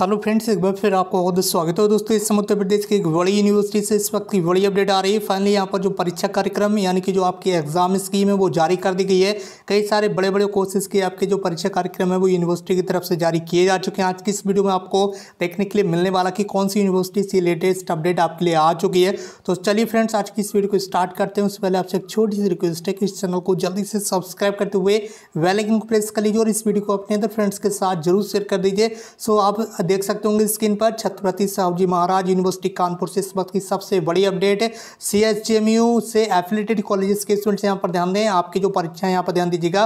hello friends एक बार फिर आपको बहुत स्वागत है दोस्तों इस समय उत्तर प्रदेश की एक बड़ी यूनिवर्सिटी से इस वक्त की बड़ी अपडेट आ रही है फाइनली यहाँ पर जो परीक्षा कार्यक्रम यानी कि जो आपकी एग्जाम स्कीम है वो जारी कर दी गई है कई सारे बड़े बड़े कोर्सेज के आपके जो परीक्षा कार्यक्रम है वो यूनिवर्सिटी की तरफ से जारी किए जा चुके हैं आज की इस वीडियो में आपको देखने के लिए मिलने वाला कि कौन सी यूनिवर्सिटी से लेटेस्ट अपडेट आपके लिए आ चुकी है तो चलिए फ्रेंड्स आज की इस वीडियो को स्टार्ट करते हैं उससे पहले आपसे एक छोटी सी रिक्वेस्ट है कि इस चैनल को जल्दी से सब्सक्राइब करते हुए वेलाइकिन को प्रेस कर लीजिए और इस वीडियो को अपने अंदर फ्रेंड्स के साथ जरूर शेयर कर दीजिए सो आप देख सकते होंगे स्क्रीन पर छत्रपति साहू जी महाराज यूनिवर्सिटी कानपुर से इस वक्त की सबसे बड़ी अपडेट है सी एच से एफिलेटेड कॉलेजेस के स्टूडेंट्स यहाँ पर ध्यान दें आपकी जो परीक्षा यहाँ पर ध्यान दीजिएगा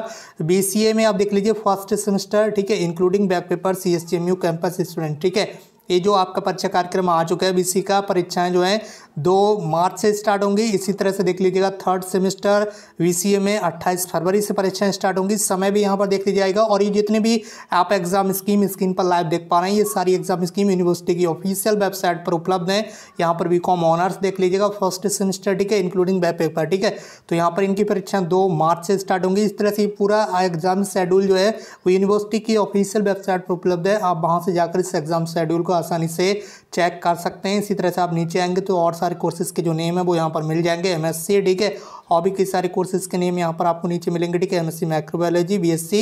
बी में आप देख लीजिए फर्स्ट सेमेस्टर ठीक है including back paper C H campus student ठीक है ये जो आपका परीक्षा कार्यक्रम आ चुका है बीसी का परीक्षाएं जो है दो मार्च से स्टार्ट होंगी इसी तरह से देख लीजिएगा थर्ड सेमेस्टर वी में अट्ठाईस फरवरी से परीक्षाएं स्टार्ट होंगी समय भी यहाँ पर देख जाएगा और ये जितने भी आप एग्जाम स्कीम स्क्रीन पर लाइव देख पा रहे हैं ये सारी एग्जाम स्कीम यूनिवर्सिटी की ऑफिशियल वेबसाइट पर उपलब्ध है यहाँ पर बी कॉम ऑनर्स देख लीजिएगा फर्स्ट सेमेस्टर ठीक है इंक्लूडिंग वेब पेपर ठीक है तो यहाँ पर इनकी परीक्षाएं दो मार्च से स्टार्ट होंगी इस तरह से पूरा एग्जाम शेड्यूल जो है वो यूनिवर्सिटी की ऑफिशियल वेबसाइट पर उपलब्ध है आप वहाँ से जाकर इस एग्जाम शेड्यूल को आसानी से चेक कर सकते हैं इसी तरह से आप नीचे आएंगे तो और सारे कोर्सेज़ के जो नेम है वो यहाँ पर मिल जाएंगे एम ठीक है और भी कई सारे कोर्सेज़ के नेम यहाँ पर आपको नीचे मिलेंगे ठीक है M S microbiology B S C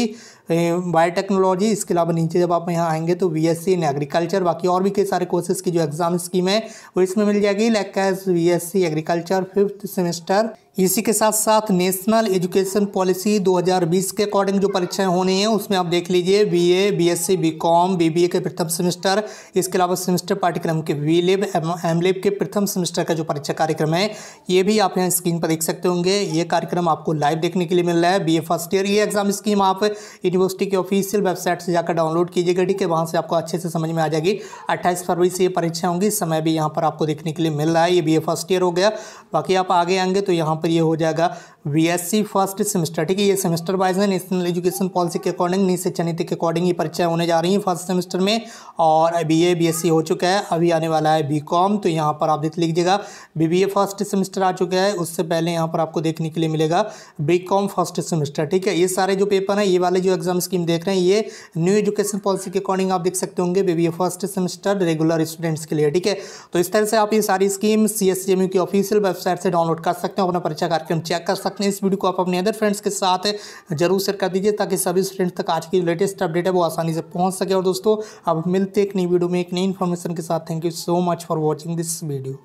biotechnology इसके अलावा नीचे जब आप यहाँ आएंगे तो B S C in agriculture बाकी और भी कई सारे कोर्सेज़ की जो एग्ज़ाम स्कीम है वो इसमें मिल जाएगी like S B S C agriculture fifth semester इसी के साथ साथ नेशनल एजुकेशन पॉलिसी 2020 के अकॉर्डिंग जो परीक्षाएं होनी है उसमें आप देख लीजिए बीए, बीएससी, बीकॉम, बीबीए के प्रथम सेमेस्टर इसके अलावा सेमेस्टर पाठ्यक्रम के वी लेब एम लेब के प्रथम सेमेस्टर का जो परीक्षा कार्यक्रम है ये भी आप यहाँ स्क्रीन पर देख सकते होंगे ये कार्यक्रम आपको लाइव देखने के लिए मिल रहा है बी फर्स्ट ईयर ये एग्जाम स्कीम आप यूनिवर्सिटी की ऑफिशियल वेबसाइट से जाकर डाउनलोड कीजिएगा ठीक है वहाँ से आपको अच्छे से समझ में आ जाएगी अट्ठाईस फरवरी से ये परीक्षा होंगी समय भी यहाँ पर आपको देखने के लिए मिल रहा है ये बी फर्स्ट ईयर हो गया बाकी आप आगे आएंगे तो यहाँ पर प्रिय हो जाएगा वीएससी फर्स्ट सेमेस्टर ठीक है ये सेमेस्टर वाइज है नेशनल एजुकेशन पॉलिसी के अकॉर्डिंग नीचे नीति के अकॉर्डिंग ये परीक्षा होने जा रही है फर्स्ट सेमेस्टर में और B A B S C हो चुका है अभी आने वाला है बी कॉम तो यहाँ पर आप देख लीजिएगा B B A first semester आ चुका है उससे पहले यहाँ पर आपको देखने के लिए मिलेगा बी कॉम फर्स्ट सेमेस्टर ठीक है ये सारे जो पेपर हैं ये वाले जो एग्जाम स्कीम देख रहे हैं ये न्यू एजुकेशन पॉलिसी के अकॉर्डिंग आप देख सकते होंगे B B A first semester regular students के लिए ठीक है तो इस तरह से आप ये सारी scheme C S J M U की ऑफिशियल वेबसाइट से डाउनलोड कर सकते हैं अपना परीक्षा कार्यक्रम चेक कर सकते सकते हैं इस वीडियो को आप अपने अदर फ्रेंड्स के साथ जरूर शेयर कर दीजिए ताकि सभी स्टूडेंट्स तक आज की लेटेस्ट अपडेट है वो आसानी से पहुँच सके और दोस्तों अब मिलते एक नई वीडियो में एक नई इन्फॉर्मेशन के साथ thank you so much for watching this video